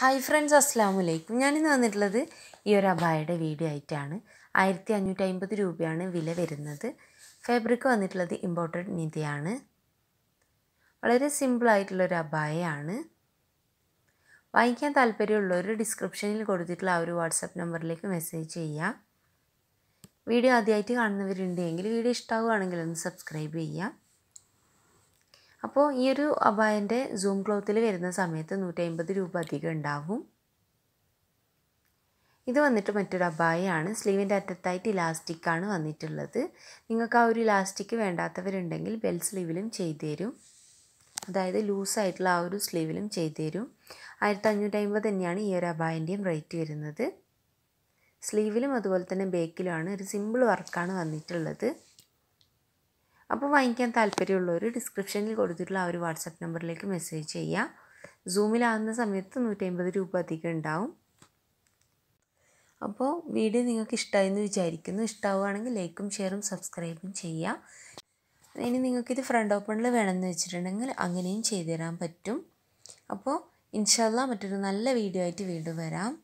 hi friends അസ്സാം വലൈക്കും ഞാനിന്ന് വന്നിട്ടുള്ളത് ഈ ഒരു അബായയുടെ വീഡിയോ ആയിട്ടാണ് ആയിരത്തി അഞ്ഞൂറ്റി അമ്പത് രൂപയാണ് വില വരുന്നത് ഫാബ്രിക് വന്നിട്ടുള്ളത് ഇമ്പോർട്ടഡ് നിധിയാണ് വളരെ സിമ്പിളായിട്ടുള്ളൊരു അബായയാണ് വാങ്ങിക്കാൻ താല്പര്യമുള്ളവർ ഡിസ്ക്രിപ്ഷനിൽ കൊടുത്തിട്ടുള്ള ആ ഒരു വാട്സപ്പ് നമ്പറിലേക്ക് മെസ്സേജ് ചെയ്യുക വീഡിയോ ആദ്യമായിട്ട് കാണുന്നവരുണ്ടെങ്കിൽ വീഡിയോ ഇഷ്ടമാവുകയാണെങ്കിൽ ഒന്ന് സബ്സ്ക്രൈബ് ചെയ്യുക അപ്പോൾ ഈ ഒരു അബായൻ്റെ സൂം ക്ലോത്തിൽ വരുന്ന സമയത്ത് നൂറ്റി രൂപ അധികം ഉണ്ടാവും ഇത് വന്നിട്ട് മറ്റൊരു അബായയാണ് സ്ലീവിൻ്റെ അറ്റത്തായിട്ട് ഇലാസ്റ്റിക്കാണ് വന്നിട്ടുള്ളത് നിങ്ങൾക്ക് ആ ഒരു ഇലാസ്റ്റിക് വേണ്ടാത്തവരുണ്ടെങ്കിൽ ബെൽ സ്ലീവിലും ചെയ്തു തരും അതായത് ലൂസായിട്ടുള്ള ആ ഒരു സ്ലീവിലും ചെയ്തു തരും ആയിരത്തി അഞ്ഞൂറ്റി അമ്പത് തന്നെയാണ് ഈ ഒരു അബായൻ്റെയും റേറ്റ് വരുന്നത് സ്ലീവിലും അതുപോലെ തന്നെ ബേക്കിലുമാണ് ഒരു സിമ്പിൾ വർക്കാണ് വന്നിട്ടുള്ളത് അപ്പോൾ വാങ്ങിക്കാൻ താല്പര്യമുള്ളവർ ഡിസ്ക്രിപ്ഷനിൽ കൊടുത്തിട്ടുള്ള ആ ഒരു വാട്സപ്പ് നമ്പറിലേക്ക് മെസ്സേജ് ചെയ്യുക സൂമിലാകുന്ന സമയത്ത് നൂറ്റമ്പത് രൂപ അധികം ഉണ്ടാവും അപ്പോൾ വീഡിയോ നിങ്ങൾക്ക് ഇഷ്ടമായെന്ന് വിചാരിക്കുന്നു ഇഷ്ടമാവുകയാണെങ്കിൽ ലൈക്കും ഷെയറും സബ്സ്ക്രൈബും ചെയ്യുക ഇനി നിങ്ങൾക്കിത് ഫ്രണ്ട് ഓപ്പണിൽ വേണമെന്ന് വെച്ചിട്ടുണ്ടെങ്കിൽ അങ്ങനെയും ചെയ്തു തരാൻ പറ്റും അപ്പോൾ ഇൻഷാല്ല മറ്റൊരു നല്ല വീഡിയോ ആയിട്ട് വീണ്ടും വരാം